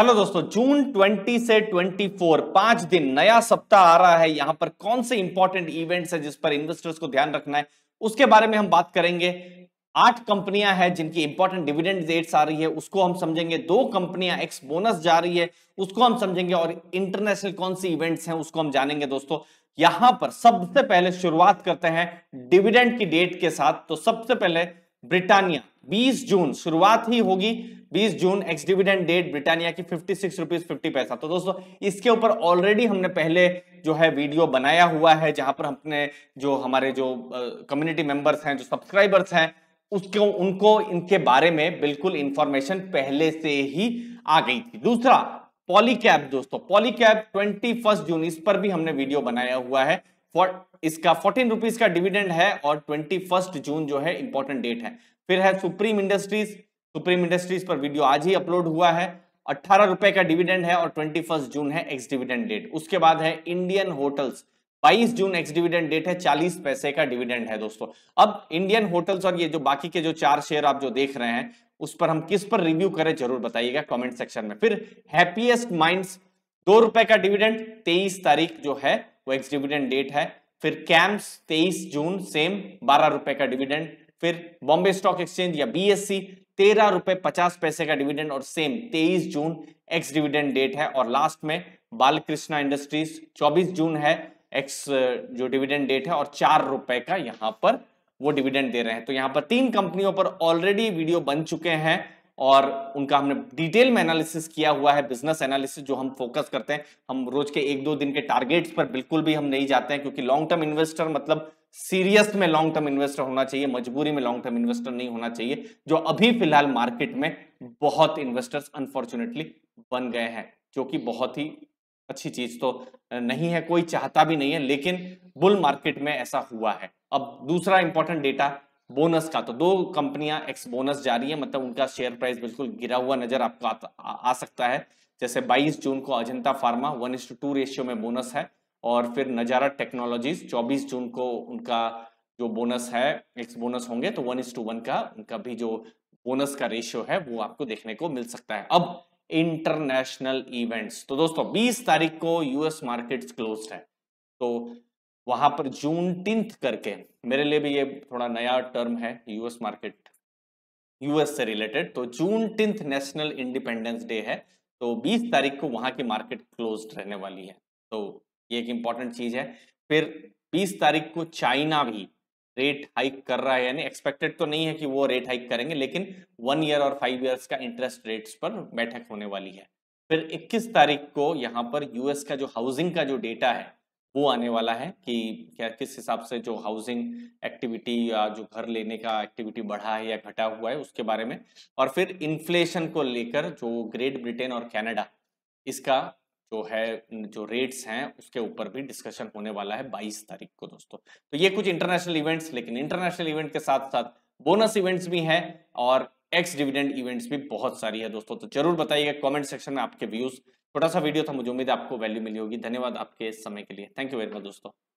hello दोस्तों जून 20 से 24 पांच दिन नया सप्ताह आ रहा है यहां पर कौन से इंपॉर्टेंट इवेंट्स है जिस पर इन्वेस्टर्स को ध्यान रखना है उसके बारे में हम बात करेंगे आठ कंपनियां हैं जिनकी इंपॉर्टेंट डिविडेंड डेट्स आ रही है उसको हम समझेंगे दो कंपनियां एक्स बोनस जा रही है उसको हम समझेंगे और इंटरनेशनल कौन सी इवेंट्स हैं उसको हम जानेंगे दोस्तों यहां पर सबसे पहले शुरुआत करते हैं डिविडेंड की डेट के साथ तो सबसे पहले ब्रिटानिया 20 जून शुरुआत ही होगी 20 जून एक्स डिविडेंड डेट ब्रिटानिया की फिफ्टी सिक्स रुपीज फिफ्टी पैसा तो दोस्तों इसके ऊपर ऑलरेडी हमने पहले जो है वीडियो बनाया हुआ है जहां पर हमने जो हमारे जो कम्युनिटी मेंबर्स हैं जो सब्सक्राइबर्स हैं उसको उनको इनके बारे में बिल्कुल इंफॉर्मेशन पहले से ही आ गई थी दूसरा पॉलीकैप दोस्तों पॉलीकैप ट्वेंटी फर्स्ट जून इस पर भी हमने वीडियो बनाया हुआ है इसका फोर्टीन रुपीज का डिविडेंड है और ट्वेंटी फर्स्ट जून जो है इंपॉर्टेंट डेट है फिर है सुप्रीम इंडस्ट्रीज सुप्रीम इंडस्ट्रीज पर वीडियो आज ही अपलोड हुआ है अट्ठारह रुपए का डिविडेंड है और ट्वेंटी फर्स्ट जून है एक्स डिविडेंड डेट उसके बाद है इंडियन होटल्स 22 जून एक्स डिविडेंड डेट है 40 पैसे का डिविडेंड है दोस्तों अब इंडियन होटल्स और ये जो बाकी के जो चार शेयर आप जो देख रहे हैं उस पर हम किस पर रिव्यू करें जरूर बताइएगा कमेंट सेक्शन में फिर हैप्पीएस्ट माइंड्स दो रुपए का डिविडेंड तेईस तारीख जो है वो एक्स डिविडेंड डेट है फिर कैम्स तेईस जून सेम बारह रुपए का डिविडेंड फिर बॉम्बे स्टॉक एक्सचेंज या बीएससी तेरह रुपए पचास पैसे का डिविडेंड और सेम तेईस जून एक्स डिविडेंड डेट है और लास्ट में बालकृष्णा इंडस्ट्रीज चौबीस जून है एक्स जो डिविडेंड डेट है और चार रुपए का यहां पर वो डिविडेंड दे रहे हैं तो यहां पर तीन कंपनियों पर ऑलरेडी वीडियो बन चुके हैं और उनका हमने डिटेल में एनालिसिस किया हुआ है बिजनेस एनालिसिस जो हम फोकस करते हैं हम रोज के एक दो दिन के टारगेट्स पर बिल्कुल भी हम नहीं जाते हैं क्योंकि लॉन्ग टर्म इन्वेस्टर मतलब सीरियस में लॉन्ग टर्म इन्वेस्टर होना चाहिए मजबूरी में लॉन्ग टर्म इन्वेस्टर नहीं होना चाहिए जो अभी फिलहाल मार्केट में बहुत इन्वेस्टर्स अनफॉर्चुनेटली बन गए हैं जो कि बहुत ही अच्छी चीज तो नहीं है कोई चाहता भी नहीं है लेकिन बुल मार्केट में ऐसा हुआ है अब दूसरा इंपॉर्टेंट डेटा बोनस का तो दो कंपनियां एक्स बोनस जा रही है मतलब उनका शेयर प्राइस बिल्कुल गिरा हुआ नजर आपको आ, आ सकता है जैसे 22 जून को अजंता फार्मा वन इस टू रेशियो में बोनस है और फिर नजारा टेक्नोलॉजीज 24 जून को उनका जो बोनस है एक्स बोनस होंगे तो वन इस टू वन का उनका भी जो बोनस का रेशियो है वो आपको देखने को मिल सकता है अब इंटरनेशनल इवेंट्स तो दोस्तों 20 तारीख को यूएस मार्केट्स क्लोज है तो वहां पर जून टिंथ करके मेरे लिए भी ये थोड़ा नया टर्म है यूएस मार्केट यूएस से रिलेटेड तो June tenth national independence day है तो 20 तारीख को वहां की मार्केट क्लोज रहने वाली है तो ये एक इंपॉर्टेंट चीज है फिर 20 तारीख को चाइना भी रेट हाइक कर रहा है यानी एक्सपेक्टेड तो नहीं है कि वो रेट हाइक करेंगे लेकिन वन ईयर और फाइव ईयर्स का इंटरेस्ट रेट्स पर बैठक होने वाली है फिर 21 तारीख को यहाँ पर यूएस का जो हाउसिंग का जो डेटा है वो आने वाला है कि क्या किस हिसाब से जो हाउसिंग एक्टिविटी या जो घर लेने का एक्टिविटी बढ़ा है या घटा हुआ है उसके बारे में और फिर इन्फ्लेशन को लेकर जो ग्रेट ब्रिटेन और कैनेडा इसका जो है जो रेट्स हैं उसके ऊपर भी डिस्कशन होने वाला है 22 तारीख को दोस्तों तो ये कुछ इंटरनेशनल इवेंट्स लेकिन इंटरनेशनल इवेंट के साथ साथ बोनस इवेंट्स भी हैं और एक्स डिविडेंड इवेंट्स भी बहुत सारी है दोस्तों तो जरूर बताइएगा कमेंट सेक्शन में आपके व्यूज छोटा सा वीडियो था मुझे उम्मीद आपको वैल्यू मिली होगी धन्यवाद आपके समय के लिए थैंक यू वेरी मच दोस्तों